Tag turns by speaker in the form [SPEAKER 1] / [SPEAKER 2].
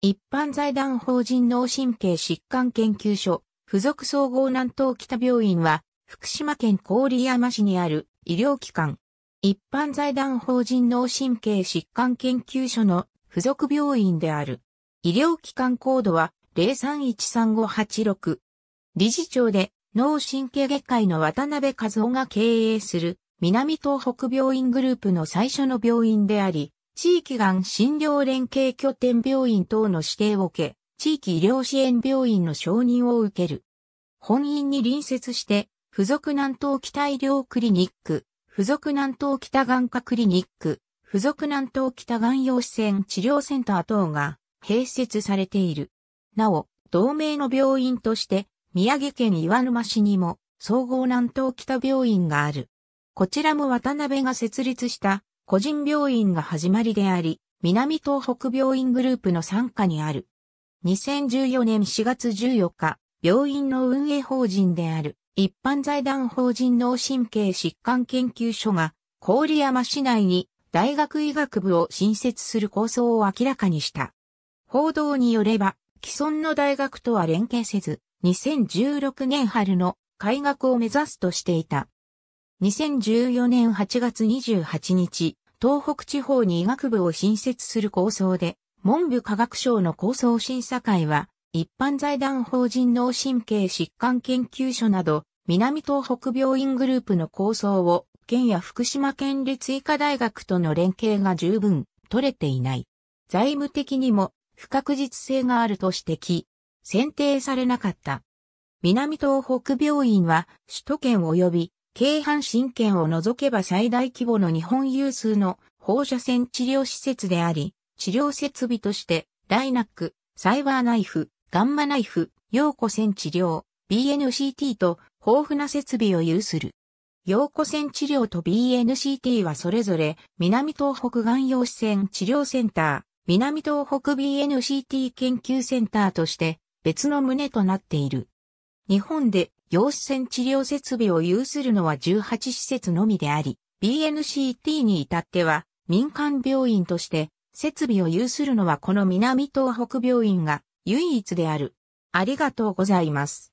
[SPEAKER 1] 一般財団法人脳神経疾患研究所、附属総合南東北病院は、福島県郡山市にある医療機関。一般財団法人脳神経疾患研究所の附属病院である。医療機関コードは03135586。理事長で脳神経外科医の渡辺和夫が経営する南東北病院グループの最初の病院であり、地域がん診療連携拠点病院等の指定を受け、地域医療支援病院の承認を受ける。本院に隣接して、付属南東北医療クリニック、付属南東北眼科クリニック、付属南東北眼用視線治療センター等が併設されている。なお、同盟の病院として、宮城県岩沼市にも、総合南東北病院がある。こちらも渡辺が設立した個人病院が始まりであり、南東北病院グループの傘下にある。2014年4月14日、病院の運営法人である一般財団法人脳神経疾患研究所が郡山市内に大学医学部を新設する構想を明らかにした。報道によれば、既存の大学とは連携せず、2016年春の開学を目指すとしていた。2014年8月28日、東北地方に医学部を新設する構想で、文部科学省の構想審査会は、一般財団法人脳神経疾患研究所など、南東北病院グループの構想を、県や福島県立医科大学との連携が十分取れていない。財務的にも不確実性があると指摘、選定されなかった。南東北病院は首都圏及び京阪神圏を除けば最大規模の日本有数の放射線治療施設であり、治療設備として、ライナック、サイバーナイフ、ガンマナイフ、陽子線治療、BNCT と豊富な設備を有する。陽子線治療と BNCT はそれぞれ南東北岩陽視線治療センター、南東北 BNCT 研究センターとして別の旨となっている。日本で陽子線治療設備を有するのは18施設のみであり、BNCT に至っては民間病院として設備を有するのはこの南東北病院が唯一である。ありがとうございます。